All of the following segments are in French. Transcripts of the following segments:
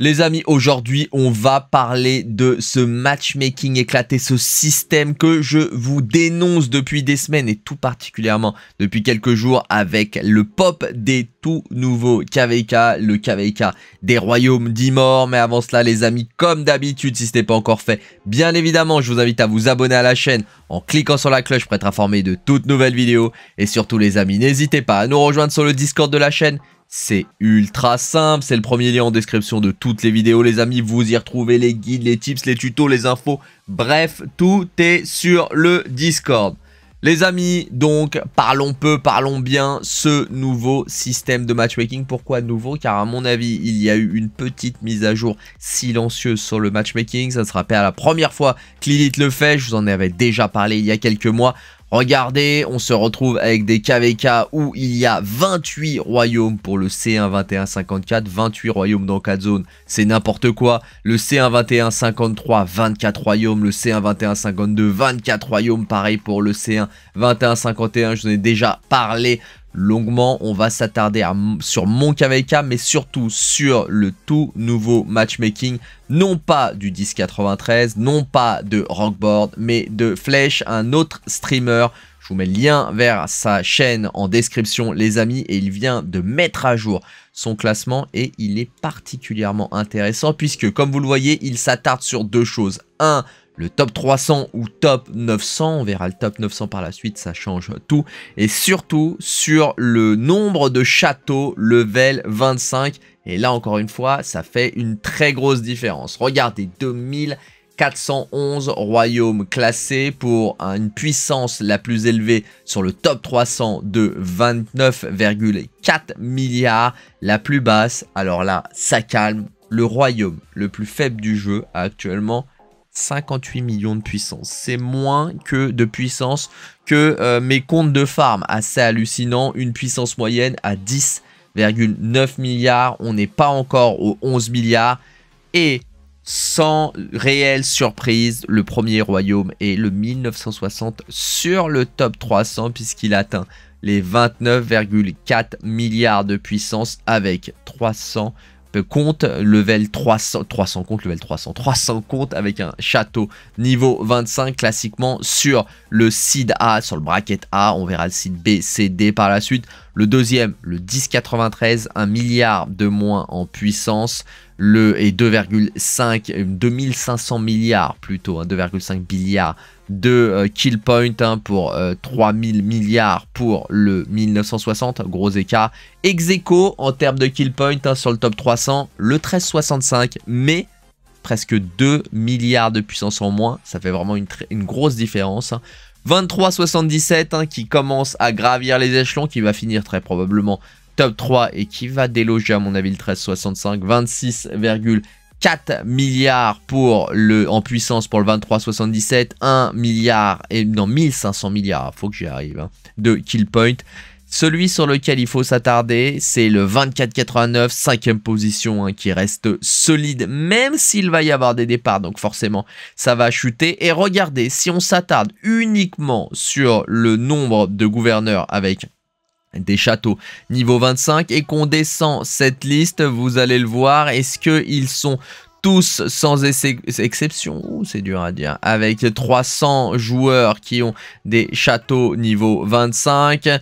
les amis, aujourd'hui, on va parler de ce matchmaking éclaté, ce système que je vous dénonce depuis des semaines et tout particulièrement depuis quelques jours avec le pop des tout nouveaux KVK, le KVK des royaumes d'Imor. Mais avant cela, les amis, comme d'habitude, si ce n'est pas encore fait, bien évidemment, je vous invite à vous abonner à la chaîne en cliquant sur la cloche pour être informé de toutes nouvelles vidéos. Et surtout, les amis, n'hésitez pas à nous rejoindre sur le Discord de la chaîne c'est ultra simple, c'est le premier lien en description de toutes les vidéos les amis, vous y retrouvez les guides, les tips, les tutos, les infos, bref, tout est sur le Discord. Les amis, donc parlons peu, parlons bien ce nouveau système de matchmaking. Pourquoi nouveau Car à mon avis, il y a eu une petite mise à jour silencieuse sur le matchmaking. Ça ne sera pas la première fois que Lilith le fait. Je vous en avais déjà parlé il y a quelques mois. Regardez, on se retrouve avec des KVK où il y a 28 royaumes pour le C1-21-54, 28 royaumes dans 4 zones, c'est n'importe quoi. Le C1-21-53, 24 royaumes, le C1-21-52, 24 royaumes, pareil pour le C1-21-51, je vous en ai déjà parlé longuement. On va s'attarder sur mon KVK, mais surtout sur le tout nouveau matchmaking, non pas du 93, non pas de Rockboard, mais de Flèche, un autre streamer je vous mets le lien vers sa chaîne en description, les amis. Et il vient de mettre à jour son classement et il est particulièrement intéressant puisque, comme vous le voyez, il s'attarde sur deux choses. Un, le top 300 ou top 900, on verra le top 900 par la suite, ça change tout, et surtout sur le nombre de châteaux level 25, et là encore une fois, ça fait une très grosse différence. Regardez, 2411 royaumes classés pour une puissance la plus élevée sur le top 300 de 29,4 milliards, la plus basse, alors là, ça calme, le royaume le plus faible du jeu actuellement 58 millions de puissance. C'est moins que de puissance que euh, mes comptes de farm. Assez ah, hallucinant, une puissance moyenne à 10,9 milliards. On n'est pas encore aux 11 milliards. Et sans réelle surprise, le premier royaume est le 1960 sur le top 300 puisqu'il atteint les 29,4 milliards de puissance avec 300 euh, compte level 300, 300 compte level 300, 300 compte avec un château niveau 25 classiquement sur le seed A, sur le bracket A, on verra le seed B, C, D par la suite. Le deuxième, le 1093, un milliard de moins en puissance, le et 2,5, 2500 milliards plutôt, 2,5 hein, milliards de euh, kill point hein, pour 3000 euh, milliards pour le 1960, gros écart. Ex en termes de kill point hein, sur le top 300, le 1365, mais presque 2 milliards de puissance en moins, ça fait vraiment une, grosse différence. 23,77 hein. qui commence à gravir les échelons, qui va finir très probablement top 3 et qui va déloger à mon avis le 13,65, 26 4 milliards pour le, en puissance pour le 2377, 1 milliard, et non 1500 milliards, faut que j'y arrive, hein, de kill point. Celui sur lequel il faut s'attarder, c'est le 2489, cinquième position, hein, qui reste solide, même s'il va y avoir des départs, donc forcément, ça va chuter. Et regardez, si on s'attarde uniquement sur le nombre de gouverneurs avec des châteaux niveau 25 et qu'on descend cette liste, vous allez le voir, est-ce qu'ils sont tous sans exception, c'est dur à dire, avec 300 joueurs qui ont des châteaux niveau 25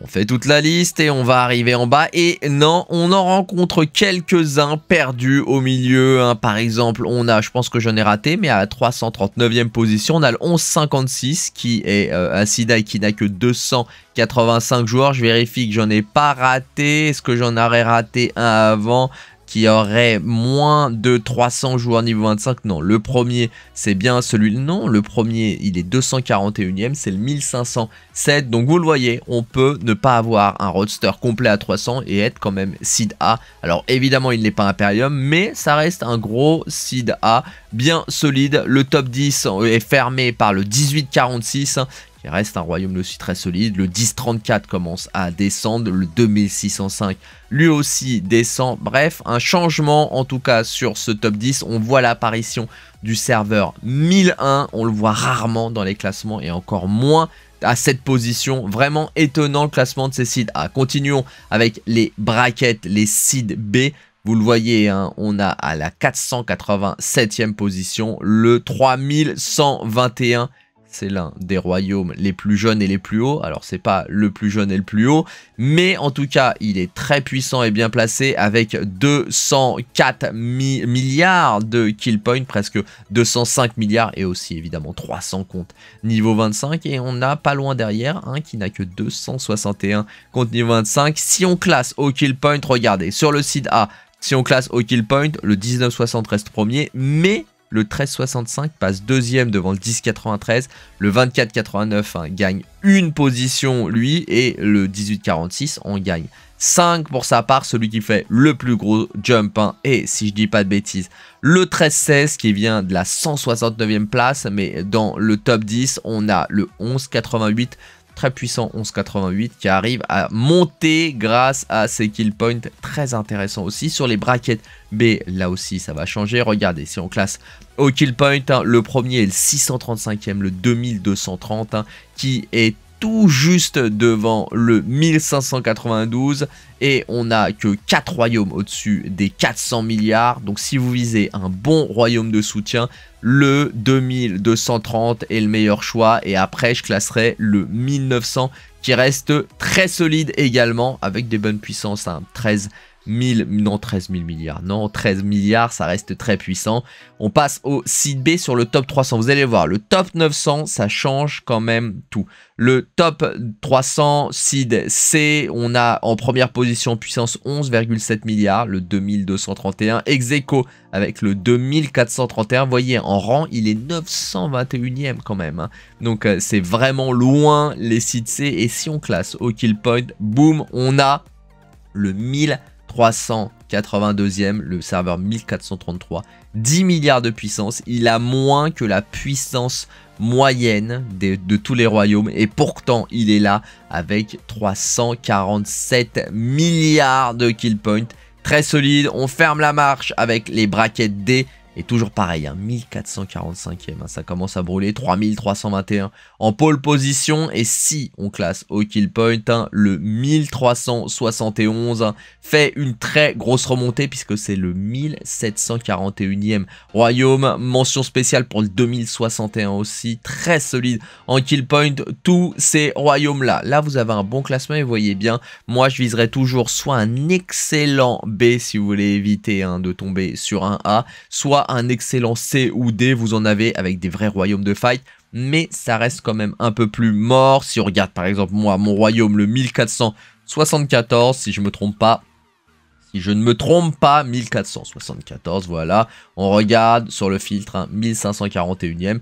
on fait toute la liste et on va arriver en bas. Et non, on en rencontre quelques-uns perdus au milieu. Hein. Par exemple, on a, je pense que j'en ai raté, mais à 339e position, on a le 1156 qui est un euh, Sidai qui n'a que 285 joueurs. Je vérifie que j'en ai pas raté. Est-ce que j'en aurais raté un avant qui aurait moins de 300 joueurs niveau 25. Non, le premier, c'est bien celui... là Non, le premier, il est 241e, c'est le 1507. Donc vous le voyez, on peut ne pas avoir un roadster complet à 300 et être quand même seed A. Alors évidemment, il n'est pas Imperium, mais ça reste un gros seed A, bien solide. Le top 10 est fermé par le 1846 il reste un royaume aussi très solide. Le 1034 commence à descendre. Le 2605 lui aussi descend. Bref, un changement en tout cas sur ce top 10. On voit l'apparition du serveur 1001. On le voit rarement dans les classements et encore moins à cette position. Vraiment étonnant le classement de ces seeds ah, Continuons avec les brackets, les seeds B. Vous le voyez, hein, on a à la 487e position le 3121 c'est l'un des royaumes les plus jeunes et les plus hauts. Alors c'est pas le plus jeune et le plus haut, mais en tout cas il est très puissant et bien placé avec 204 milliards de kill points, presque 205 milliards et aussi évidemment 300 comptes niveau 25. Et on n'a pas loin derrière un qui n'a que 261 comptes niveau 25. Si on classe au kill point, regardez, sur le site A, si on classe au kill point, le 1960 reste premier, mais le 1365 passe deuxième devant le 1093, le 2489 89 hein, gagne une position lui et le 1846 en gagne 5 pour sa part, celui qui fait le plus gros jump hein, et si je dis pas de bêtises, le 1316 qui vient de la 169e place mais dans le top 10 on a le 1188 très puissant 1188 qui arrive à monter grâce à ses kill points très intéressant aussi. Sur les braquettes B, là aussi ça va changer. Regardez, si on classe au kill point, hein, le premier est le 635e, le 2230 hein, qui est tout juste devant le 1592 et on n'a que 4 royaumes au-dessus des 400 milliards. Donc si vous visez un bon royaume de soutien, le 2230 est le meilleur choix et après je classerai le 1900 qui reste très solide également avec des bonnes puissances, à hein, 13 1000, non 13 000 milliards, non 13 milliards, ça reste très puissant. On passe au site B sur le top 300, vous allez voir, le top 900, ça change quand même tout. Le top 300 seed C, on a en première position puissance 11,7 milliards, le 2231, Execo avec le 2431, Vous voyez en rang il est 921 e quand même, hein. donc euh, c'est vraiment loin les sites C et si on classe au kill point, boum, on a le 1000 382e, le serveur 1433, 10 milliards de puissance, il a moins que la puissance moyenne de, tous les royaumes et pourtant il est là avec 347 milliards de kill points. Très solide, on ferme la marche avec les braquettes D et toujours pareil, 1445e, hein, hein, ça commence à brûler, 3321 en pole position. Et si on classe au kill point, hein, le 1371 fait une très grosse remontée puisque c'est le 1741e royaume. Mention spéciale pour le 2061 aussi, très solide en kill point, tous ces royaumes-là. Là, vous avez un bon classement et vous voyez bien, moi je viserais toujours soit un excellent B si vous voulez éviter de tomber sur un A, soit un excellent C ou D, vous en avez avec des vrais royaumes de fight, mais ça reste quand même un peu plus mort. Si on regarde par exemple moi, mon royaume, le 1474, si je me trompe pas, si je ne me trompe pas, 1474, voilà. On regarde sur le filtre, 1541e. Hein,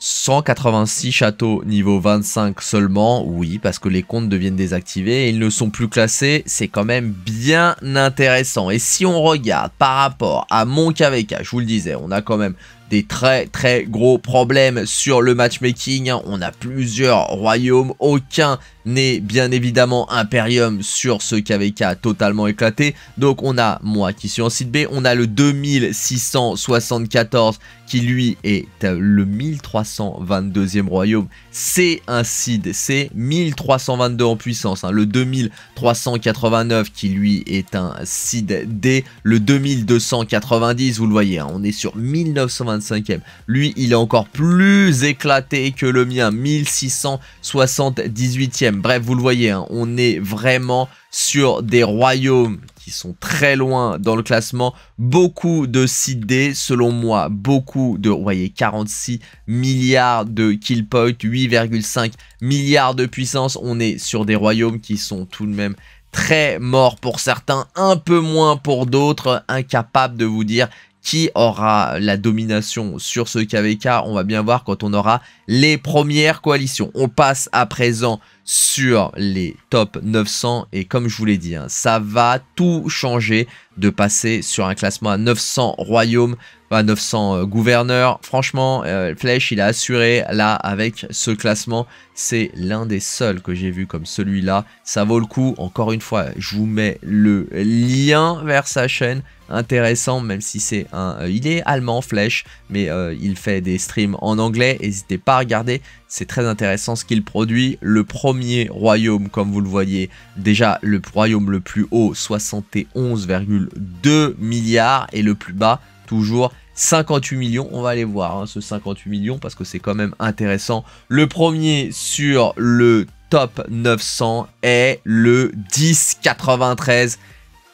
186 châteaux niveau 25 seulement, oui, parce que les comptes deviennent désactivés et ils ne sont plus classés, c'est quand même bien intéressant. Et si on regarde par rapport à mon KVK, je vous le disais, on a quand même des très très gros problèmes sur le matchmaking. Hein. On a plusieurs royaumes, aucun n'est bien évidemment Imperium sur ce KVK totalement éclaté. Donc on a moi qui suis en site B, on a le 2674 qui lui est euh, le 1322e royaume c'est un Seed, c'est 1322 en puissance, hein. le 2389 qui lui est un Seed D, le 2290 vous le voyez, hein, on est sur 1925e, lui il est encore plus éclaté que le mien, 1678e, bref vous le voyez, hein, on est vraiment sur des royaumes qui sont très loin dans le classement. Beaucoup de 6D, selon moi, beaucoup de, voyez, 46 milliards de kill points, 8,5 milliards de puissance. On est sur des royaumes qui sont tout de même très morts pour certains, un peu moins pour d'autres, incapables de vous dire qui aura la domination sur ce KVK. On va bien voir quand on aura les premières coalitions. On passe à présent sur les top 900 et comme je vous l'ai dit, hein, ça va tout changer de passer sur un classement à 900 royaumes, à 900 euh, gouverneurs. Franchement, euh, Flèche, il a assuré là avec ce classement. C'est l'un des seuls que j'ai vu comme celui-là. Ça vaut le coup. Encore une fois, je vous mets le lien vers sa chaîne. Intéressant, même si c'est un... Euh, il est allemand, Flèche, mais il fait des streams en anglais. N'hésitez pas Regardez, c'est très intéressant ce qu'il produit. Le premier royaume, comme vous le voyez, déjà le royaume le plus haut, 71,2 milliards, et le plus bas, toujours 58 millions, on va aller voir hein, ce 58 millions parce que c'est quand même intéressant. Le premier sur le top 900 est le 1093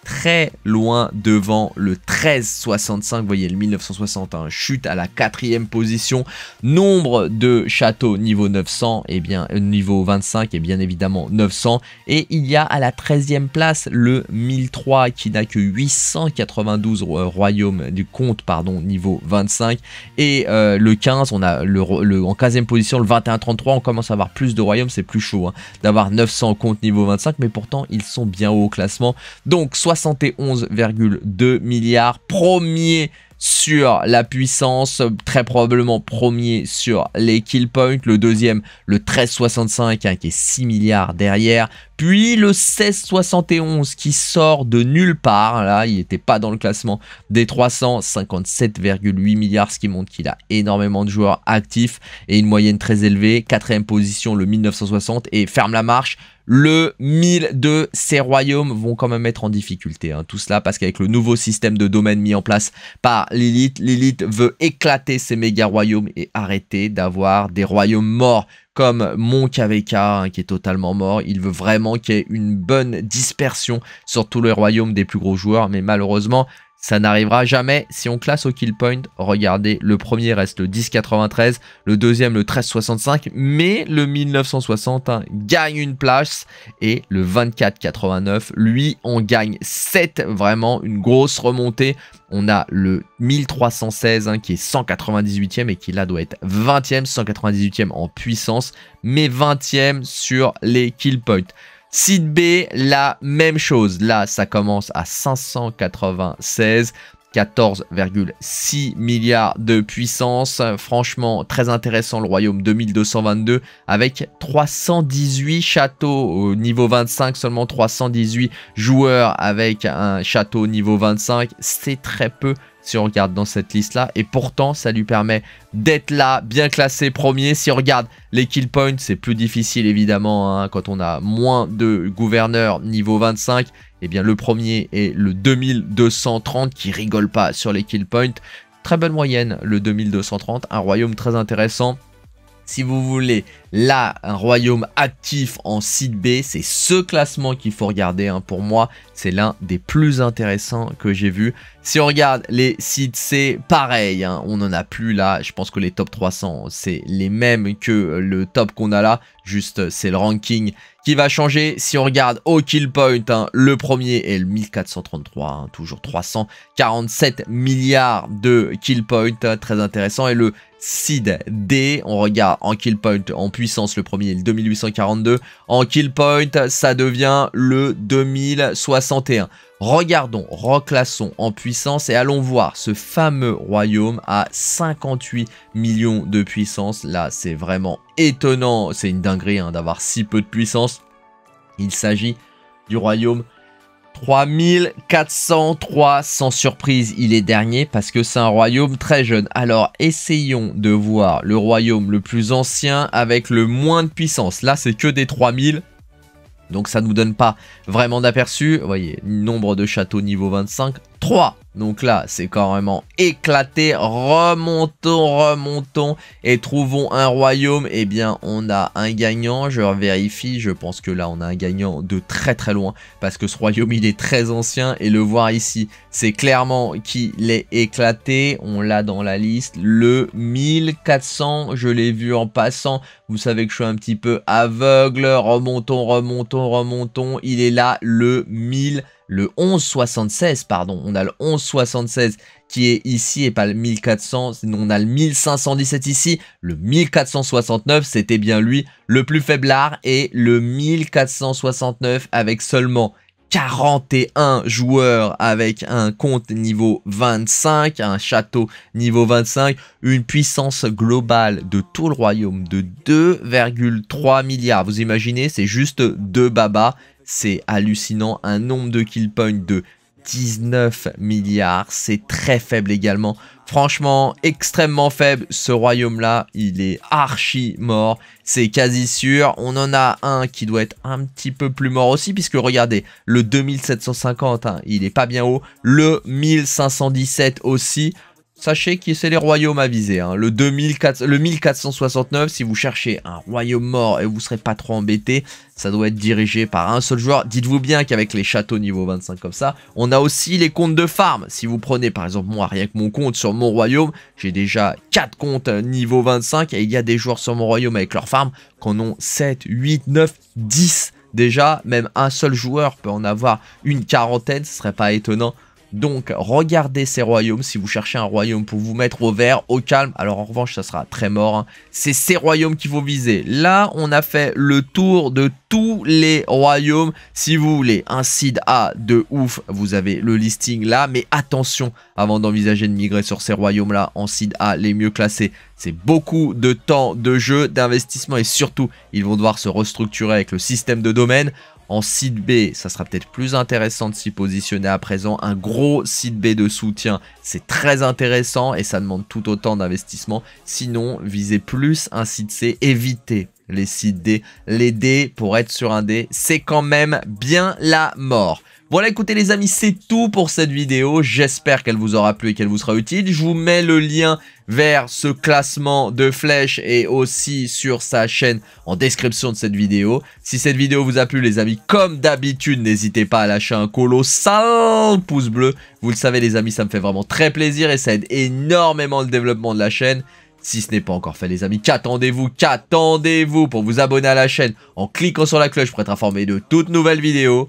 très loin devant le 1365. Vous voyez, le 1961 chute à la quatrième position. Nombre de châteaux niveau 900, et eh bien euh, niveau 25 et bien évidemment 900. Et il y a à la 13e place le 1003 qui n'a que 892 euh, royaumes du compte, pardon, niveau 25. Et euh, le 15, on a le, en 15e position le 2133. On commence à avoir plus de royaumes, c'est plus chaud hein, d'avoir 900 comptes niveau 25, mais pourtant ils sont bien haut au classement. Donc, soit 71,2 milliards. Premier sur la puissance, très probablement premier sur les kill points, le deuxième le 1365 hein, qui est 6 milliards derrière, puis le 1671 qui sort de nulle part, là il n'était pas dans le classement des 357,8 milliards, ce qui montre qu'il a énormément de joueurs actifs et une moyenne très élevée, quatrième position le 1960 et ferme la marche le 1000 de ces royaumes vont quand même être en difficulté hein. tout cela parce qu'avec le nouveau système de domaine mis en place par l'élite, l'élite veut éclater ces méga royaumes et arrêter d'avoir des royaumes morts comme mon KVK hein, qui est totalement mort. Il veut vraiment qu'il y ait une bonne dispersion sur tous les royaumes des plus gros joueurs, mais malheureusement, ça n'arrivera jamais. Si on classe au kill point, regardez, le premier reste le 1093, le deuxième le 1365, mais le 1960 hein, gagne une place et le 2489, lui, on gagne 7, vraiment une grosse remontée. On a le 1316 hein, qui est 198e et qui là doit être 20e, 198e en puissance, mais 20e sur les kill points. Site B, la même chose. Là, ça commence à 596. 14,6 milliards de puissance. Franchement, très intéressant le royaume 2222 avec 318 châteaux au niveau 25, seulement 318 joueurs avec un château niveau 25. C'est très peu si on regarde dans cette liste-là. Et pourtant, ça lui permet d'être là, bien classé premier. Si on regarde les kill points, c'est plus difficile évidemment hein, quand on a moins de gouverneurs niveau 25. Eh bien, le premier est le 2230 qui rigole pas sur les kill points. Très bonne moyenne, le 2230. Un royaume très intéressant si vous voulez, là, un royaume actif en site B, c'est ce classement qu'il faut regarder. Hein. Pour moi, c'est l'un des plus intéressants que j'ai vu. Si on regarde les sites C, pareil, hein, on n'en a plus là. Je pense que les top 300, c'est les mêmes que le top qu'on a là. Juste, c'est le ranking qui va changer. Si on regarde au kill point, hein, le premier est le 1433, toujours 347 milliards de kill point, très intéressant. Et le Seed D. On regarde en kill point en puissance, le premier est le 2842. En kill point, ça devient le 2061. Regardons, reclassons en puissance et allons voir ce fameux royaume à 58 millions de puissance. Là, c'est vraiment étonnant. C'est une dinguerie hein, d'avoir si peu de puissance. Il s'agit du royaume 3403 sans surprise, il est dernier parce que c'est un royaume très jeune. Alors essayons de voir le royaume le plus ancien avec le moins de puissance. Là c'est que des 3000, donc ça ne nous donne pas vraiment d'aperçu. Vous voyez, nombre de châteaux niveau 25, 3. Donc là, c'est carrément éclaté. Remontons, remontons et trouvons un royaume. Eh bien, on a un gagnant. Je vérifie. Je pense que là, on a un gagnant de très très loin parce que ce royaume, il est très ancien et le voir ici, c'est clairement qu'il est éclaté. On l'a dans la liste. Le 1400, je l'ai vu en passant. Vous savez que je suis un petit peu aveugle. Remontons, remontons, remontons. Il est là, le 1400 le 1176, pardon, on a le 1176 qui est ici et pas le 1400, on a le 1517 ici, le 1469 c'était bien lui, le plus faible art et le 1469 avec seulement 41 joueurs avec un compte niveau 25, un château niveau 25, une puissance globale de tout le royaume de 2,3 milliards. Vous imaginez, c'est juste deux babas c'est hallucinant. Un nombre de kill points de 19 milliards, c'est très faible également. Franchement, extrêmement faible. Ce royaume-là, il est archi mort. C'est quasi sûr. On en a un qui doit être un petit peu plus mort aussi. Puisque regardez, le 2750, hein, il est pas bien haut. Le 1517 aussi. Sachez que c'est les royaumes à viser. Hein. Le, le 1469, si vous cherchez un royaume mort et vous ne serez pas trop embêté, ça doit être dirigé par un seul joueur. Dites-vous bien qu'avec les châteaux niveau 25 comme ça, on a aussi les comptes de farm. Si vous prenez par exemple moi, rien que mon compte sur mon royaume, j'ai déjà 4 comptes niveau 25 et il y a des joueurs sur mon royaume avec leur farm qu'en ont 7, 8, 9, 10 déjà. Même un seul joueur peut en avoir une quarantaine, ce serait pas étonnant donc regardez ces royaumes si vous cherchez un royaume pour vous mettre au vert, au calme. Alors en revanche ça sera très mort. Hein. C'est ces royaumes qu'il faut viser. Là on a fait le tour de tous les royaumes. Si vous voulez un seed A de ouf, vous avez le listing là. Mais attention avant d'envisager de migrer sur ces royaumes là en seed A les mieux classés c'est beaucoup de temps de jeu, d'investissement et surtout, ils vont devoir se restructurer avec le système de domaine. En site B, ça sera peut-être plus intéressant de s'y positionner à présent. Un gros site B de soutien, c'est très intéressant et ça demande tout autant d'investissement. Sinon, visez plus un site C, évitez les sites D. Les D, pour être sur un D, c'est quand même bien la mort. Voilà, écoutez les amis, c'est tout pour cette vidéo. J'espère qu'elle vous aura plu et qu'elle vous sera utile. Je vous mets le lien vers ce classement de flèches et aussi sur sa chaîne en description de cette vidéo. Si cette vidéo vous a plu les amis, comme d'habitude, n'hésitez pas à lâcher un colossal pouce bleu. Vous le savez les amis, ça me fait vraiment très plaisir et ça aide énormément le développement de la chaîne. Si ce n'est pas encore fait les amis, qu'attendez-vous Qu'attendez-vous pour vous abonner à la chaîne en cliquant sur la cloche pour être informé de toutes nouvelles vidéos